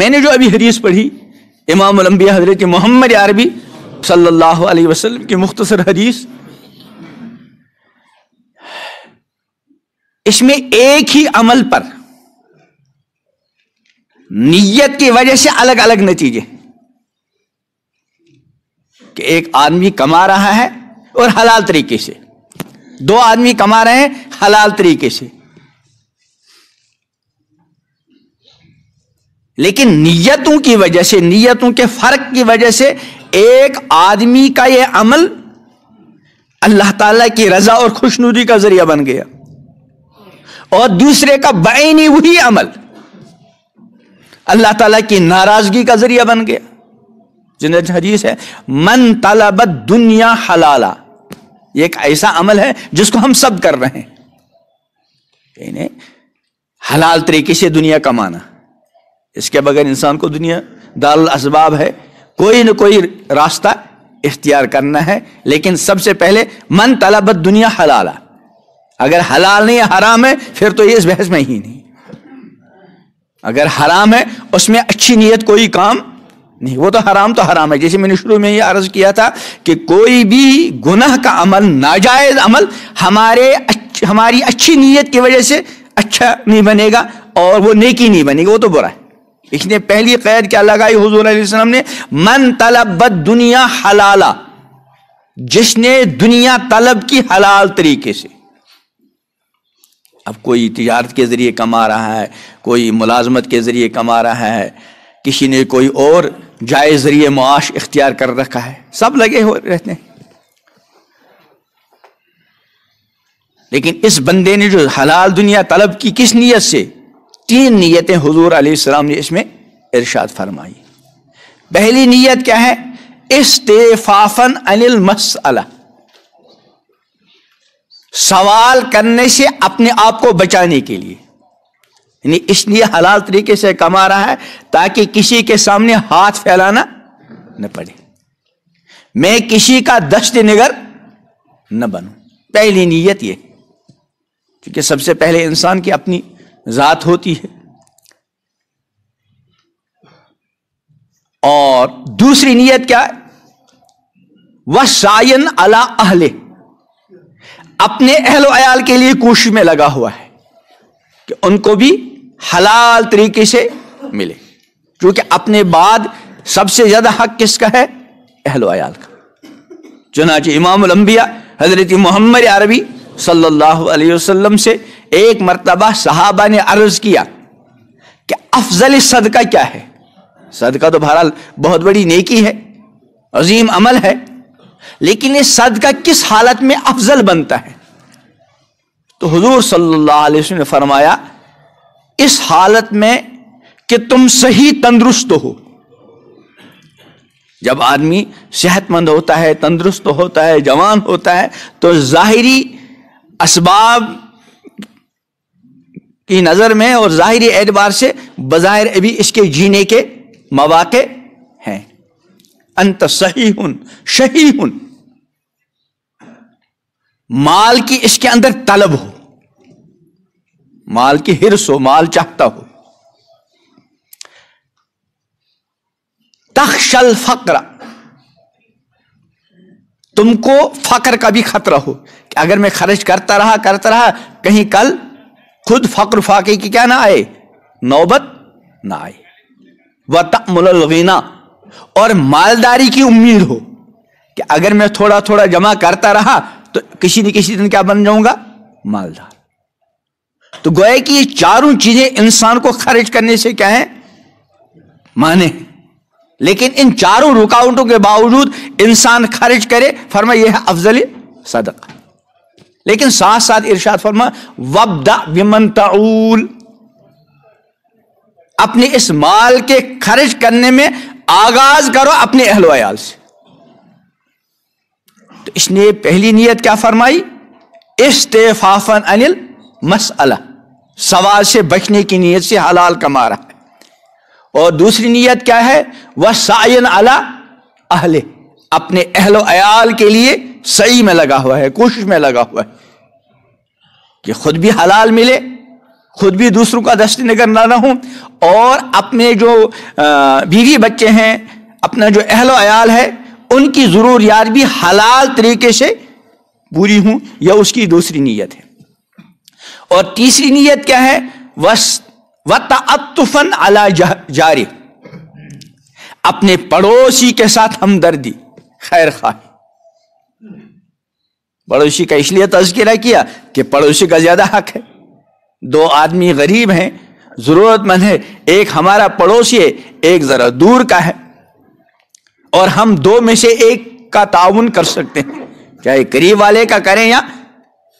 मैंने जो अभी हदीस पढ़ी इमाम अलम्बिया हजरत मोहम्मद अरबी सल्लल्लाहु अलैहि वसल्लम की मुख्तसर हदीस इसमें एक ही अमल पर नीयत की वजह से अलग अलग नतीजे कि एक आदमी कमा रहा है और हलाल तरीके से दो आदमी कमा रहे हैं हलाल तरीके से लेकिन नियतों की वजह से नियतों के फ़र्क की वजह से एक आदमी का यह अमल अल्लाह ताला की रज़ा और खुशनुदी का ज़रिया बन गया और दूसरे का बैनी वही अमल अल्लाह ताला की नाराज़गी का ज़रिया बन गया जिन्हें हदीस है मन तलब दुनिया हलाला एक ऐसा अमल है जिसको हम सब कर रहे हैं हलाल तरीके से दुनिया कमाना इसके बगैर इंसान को दुनिया दाल असबाब है कोई न कोई रास्ता इख्तियार करना है लेकिन सबसे पहले मन तलबत दुनिया हलाला अगर हलाल नहीं हराम है फिर तो ये इस बहस में ही नहीं अगर हराम है उसमें अच्छी नीयत कोई काम नहीं वो तो हराम तो हराम है जैसे मैंने शुरू में ये अर्ज किया था कि कोई भी गुनाह का अमल नाजायज अमल हमारे अच्छ, हमारी अच्छी नीयत की वजह से अच्छा नहीं बनेगा और वो नेकी नहीं बनेगी वो तो बुरा है इसने पहली कैद क्या लगाई हजूर आसलम ने मन बद दुनिया हलाला जिसने दुनिया तलब की हलाल तरीके से अब कोई तजारत के ज़रिए कमा रहा है कोई मुलाजमत के ज़रिए कमा रहा है किसी ने कोई और जायज़ ज़रिए मुआश इख्तियार कर रखा है सब लगे हो रहते हैं लेकिन इस बंदे ने जो हलाल दुनिया तलब की किस नीयत से तीन नीयतें हजूर आलम ने इसमें इर्शाद फरमाई पहली नीयत क्या है इस्तेफाफन अनिल मसअला सवाल करने से अपने आप को बचाने के लिए यानी इसलिए हलाल तरीके से कमा रहा है ताकि किसी के सामने हाथ फैलाना न पड़े मैं किसी का दस्त निगर न बनू पहली नीयत ये क्योंकि सबसे पहले इंसान की अपनी ज़ात होती है और दूसरी नीयत क्या है वह सायन अला अहले अपने अहलो अयाल के लिए कोशिश में लगा हुआ है कि उनको भी हलाल तरीके से मिले क्योंकि अपने बाद सबसे ज्यादा हक किसका है अहलो अयाल का चुनाच इमाम लंबिया हजरत मोहम्मद अरबी सल्लल्लाहु अलैहि वसल्लम से एक मरतबा साहबा ने अर्ज किया कि अफजल सदका क्या है सदका तो बहरहाल बहुत बड़ी नेकी है अजीम अमल है लेकिन ये सदका किस हालत में अफजल बनता है तो हजूर सल्लल्लाहु ने फरमाया इस हालत में कि तुम सही तंदुरुस्त हो जब आदमी सेहतमंद होता है तंदुरुस्त होता है जवान होता है तो ज़ाहरी इसबाब की नज़र में और जाहिर एतबार से बाहर अभी इसके जीने के मौाक़े हैं अंत सही हन सही हन माल की इसके अंदर तलब हो माल की हिरस हो माल चाहता हो तखशल फकर तुमको फकर का भी खतरा हो कि अगर मैं खर्च करता रहा करता रहा कहीं कल खुद फक्र फाके की क्या ना आए नौबत ना आए व तमुलगीना और मालदारी की उम्मीद हो कि अगर मैं थोड़ा थोड़ा जमा करता रहा तो किसी न किसी दिन क्या बन जाऊंगा मालदार तो गोया कि ये चारों चीजें इंसान को खर्च करने से क्या है माने लेकिन इन चारों रुकावटों के बावजूद इंसान खर्च करे फरमा यह है अफजल सदका लेकिन साथ साथ इर्शाद फरमा वबदा विमन अपने इस माल के खर्च करने में आगाज करो अपने अहल वयाल से तो इसने पहली नीयत क्या फरमाई इस्तेफाफन अनिल मसअला सवाल से बचने की नीयत से हलाल कमा रहा है और दूसरी नीयत क्या है वह सायन अला अहले अपने अहल अयाल के लिए सही में लगा हुआ है कोशिश में लगा हुआ है कि खुद भी हलाल मिले खुद भी दूसरों का दस्ती नगर ना ना और अपने जो बीवी बच्चे हैं अपना जो अहलो अयाल है उनकी ज़रूरियात भी हलाल तरीके से पूरी हूं यह उसकी दूसरी नीयत है और तीसरी नीयत क्या है वस अला जा, जारी अपने पड़ोसी के साथ हमदर्दी खैर खाही पड़ोसी का इसलिए तस्करा तो किया कि पड़ोसी का ज्यादा हक है दो आदमी गरीब हैं जरूरतमंद है एक हमारा पड़ोसी है एक जरा दूर का है और हम दो में से एक का ताउन कर सकते हैं चाहे करीब वाले का करें या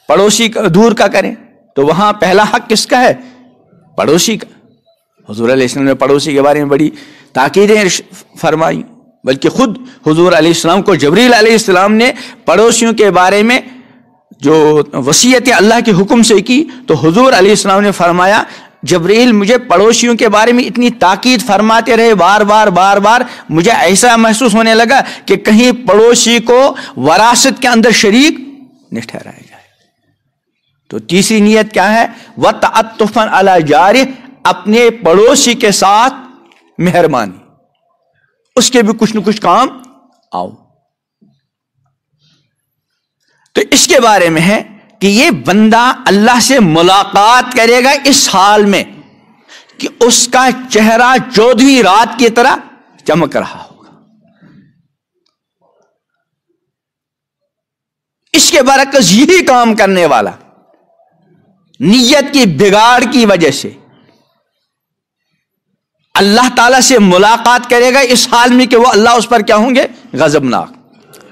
पड़ोसी का दूर का करें तो वहां पहला हक किसका है पड़ोसी का हजूर ने पड़ोसी के बारे में बड़ी ताकीदें फरमाई बल्कि खुद हजूर आसमाम को जबरील आलाम ने पड़ोसियों के बारे में जो वसीयत अल्लाह के हुक्म से की तो हजूर आसमाम ने फरमाया जबरील मुझे पड़ोसियों के बारे में इतनी ताकीद फरमाते रहे बार बार बार बार मुझे ऐसा महसूस होने लगा कि कहीं पड़ोसी को वरासत के अंदर शरीक न ठहराया जाए तो तीसरी नीयत क्या है व तफन अला जारी अपने पड़ोसी के साथ मेहरबानी उसके भी कुछ न कुछ काम आओ तो इसके बारे में है कि ये बंदा अल्लाह से मुलाकात करेगा इस हाल में कि उसका चेहरा चौधरी रात की तरह चमक रहा होगा इसके बरकस यही काम करने वाला नीयत की बिगाड़ की वजह से अल्लाह ताला से मुलाकात करेगा इस हाल में कि वो अल्लाह उस पर क्या होंगे गजबनाक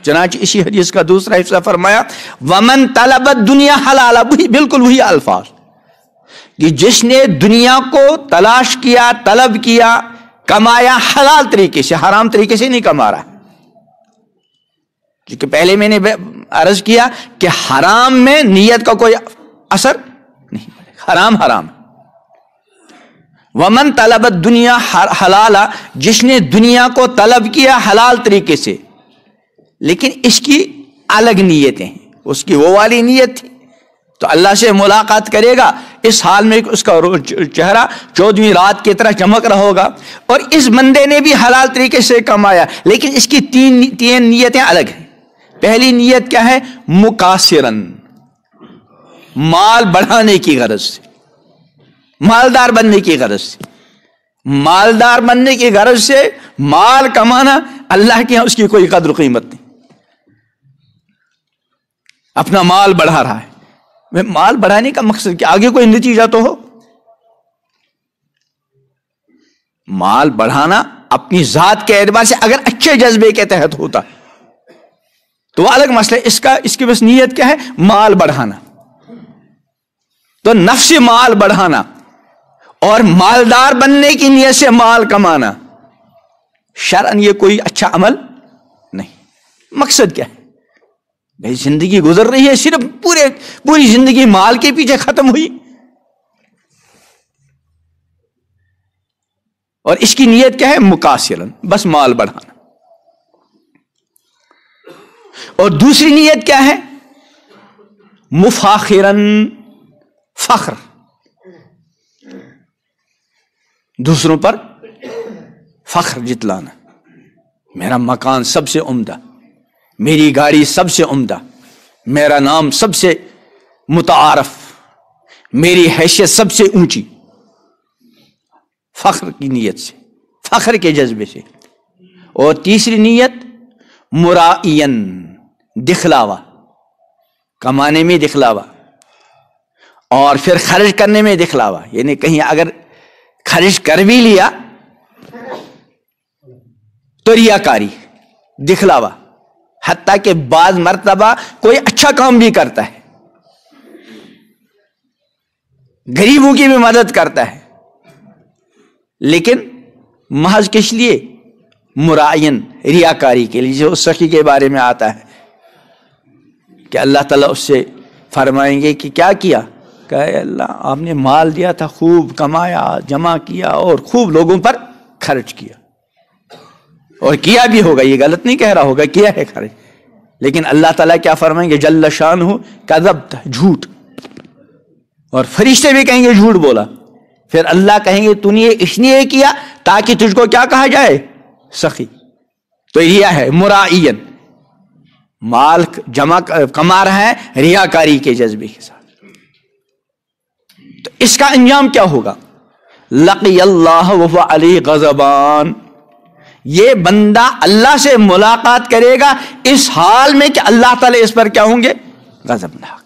चनाच इसी हदीस का दूसरा हिस्सा फरमाया वमन तलब दुनिया हलाला वही बिल्कुल वही अल्फाज कि जिसने दुनिया को तलाश किया तलब किया कमाया हलाल तरीके से हराम तरीके से नहीं कमा रहा क्योंकि पहले मैंने अर्ज किया कि हराम में नीयत का कोई असर नहीं पड़ेगा हराम हराम है वमन तलब दुनिया हलाल जिसने दुनिया को तलब किया हलाल तरीके से लेकिन इसकी अलग नीयतें हैं उसकी वो वाली नीयत थी तो अल्लाह से मुलाकात करेगा इस हाल में उसका चेहरा चौदहवीं रात की तरह चमक रहा होगा और इस बंदे ने भी हलाल तरीके से कमाया लेकिन इसकी तीन तीन नीयतें अलग हैं पहली नीयत क्या है मुकासिरन माल बढ़ाने की गरज से मालदार बनने की गरज से मालदार बनने की गरज से माल कमाना अल्लाह के यहां उसकी कोई कदर कीमत नहीं अपना माल बढ़ा रहा है मैं माल बढ़ाने का मकसद क्या आगे कोई नतीजा तो हो माल बढ़ाना अपनी जात के एतबार से अगर अच्छे जज्बे के तहत होता तो अलग मसला इसका इसकी बस नीयत क्या है माल बढ़ाना तो नफ्स माल बढ़ाना और मालदार बनने की नीयत से माल कमाना शरण ये कोई अच्छा अमल नहीं मकसद क्या है भाई जिंदगी गुजर रही है सिर्फ पूरे पूरी जिंदगी माल के पीछे खत्म हुई और इसकी नीयत क्या है मुकासिरन बस माल बढ़ाना और दूसरी नीयत क्या है मुफाखिरन फख्र दूसरों पर फख्र जितलाना मेरा मकान सबसे उम्दा मेरी गाड़ी सबसे उम्दा मेरा नाम सबसे मुतारफ मेरी हैसियत सबसे ऊंची फख्र की नीयत से फख्र के जज्बे से और तीसरी नीयत मुराइन दिखलावा कमाने में दिखलावा और फिर खर्च करने में दिखलावा यानी कहीं अगर खारिज कर भी लिया तो रियाकारी दिखलावा हत्या के बाद मरतबा कोई अच्छा काम भी करता है गरीबों की भी मदद करता है लेकिन महज किस लिए मुरायन रियाकारी के लिए जो सखी के बारे में आता है कि अल्लाह ताला उससे फरमाएंगे कि क्या किया कहे अल्लाह आपने माल दिया था खूब कमाया जमा किया और खूब लोगों पर खर्च किया और किया भी होगा ये गलत नहीं कह रहा होगा किया है खर्च लेकिन अल्लाह ताला क्या फरमाएंगे जल्ल शान हो कदब झूठ और फरिश्ते भी कहेंगे झूठ बोला फिर अल्लाह कहेंगे तूने ये इसलिए किया ताकि तुझको क्या कहा जाए सखी तो रिया है मुराइन माल जमा कमा रहा है रियाकारी के जज्बे के साथ तो इसका अंजाम क्या होगा लकी अल्लाह अली गजबान ये बंदा अल्लाह से मुलाकात करेगा इस हाल में कि अल्लाह ताला इस पर क्या होंगे गजबनाक